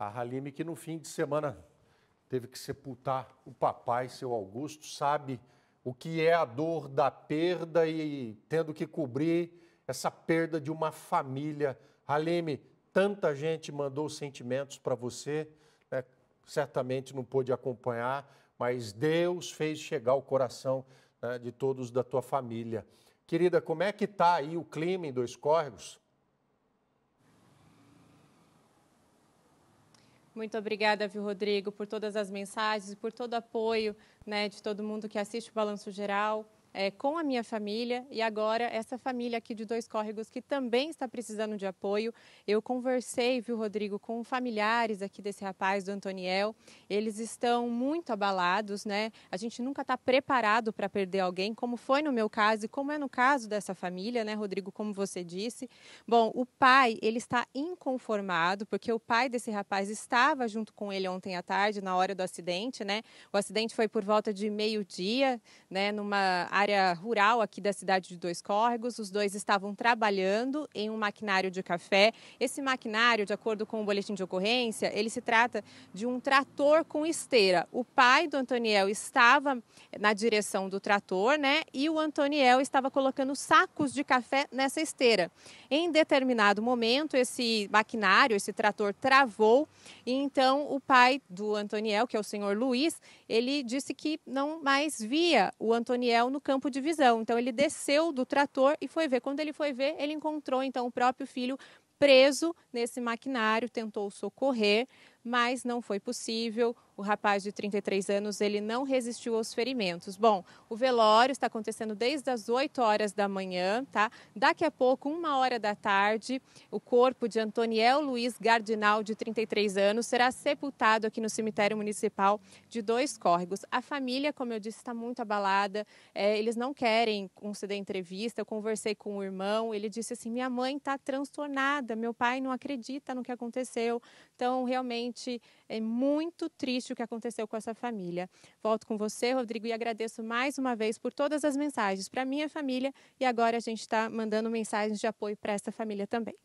A Halime, que no fim de semana teve que sepultar o papai, seu Augusto, sabe o que é a dor da perda e tendo que cobrir essa perda de uma família. Halime, tanta gente mandou sentimentos para você, né? certamente não pôde acompanhar, mas Deus fez chegar o coração né, de todos da tua família. Querida, como é que está aí o clima em Dois Córregos? Muito obrigada, viu, Rodrigo, por todas as mensagens, por todo o apoio né, de todo mundo que assiste o Balanço Geral é, com a minha família e agora essa família aqui de Dois Córregos que também está precisando de apoio. Eu conversei, viu, Rodrigo, com familiares aqui desse rapaz, do Antoniel. Eles estão muito abalados, né? A gente nunca está preparado para perder alguém, como foi no meu caso e como é no caso dessa família, né, Rodrigo, como você disse. Bom, o pai, ele está inconformado, porque o pai desse rapaz estava junto com ele ontem à tarde, na hora do acidente, né? O acidente foi por volta de meio-dia, né, numa área rural aqui da cidade de Dois Córregos. Os dois estavam trabalhando em um maquinário de café. Esse maquinário, de acordo com o boletim de ocorrência, ele se trata de um trator com esteira. O pai do Antoniel estava na direção do trator, né? E o Antoniel estava colocando sacos de café nessa esteira. Em determinado momento, esse maquinário, esse trator travou e então o pai do Antoniel, que é o senhor Luiz, ele disse que não mais via o Antoniel no campo campo de visão. Então ele desceu do trator e foi ver. Quando ele foi ver, ele encontrou então o próprio filho preso nesse maquinário, tentou socorrer, mas não foi possível. O rapaz de 33 anos, ele não resistiu aos ferimentos. Bom, o velório está acontecendo desde as 8 horas da manhã, tá? Daqui a pouco, uma hora da tarde, o corpo de Antoniel Luiz Gardinal, de 33 anos, será sepultado aqui no cemitério municipal de Dois Córregos. A família, como eu disse, está muito abalada. É, eles não querem conceder entrevista. Eu conversei com o irmão, ele disse assim: minha mãe está transtornada, meu pai não acredita no que aconteceu. Então, realmente é muito triste triste o que aconteceu com essa família. Volto com você, Rodrigo, e agradeço mais uma vez por todas as mensagens para minha família e agora a gente está mandando mensagens de apoio para essa família também.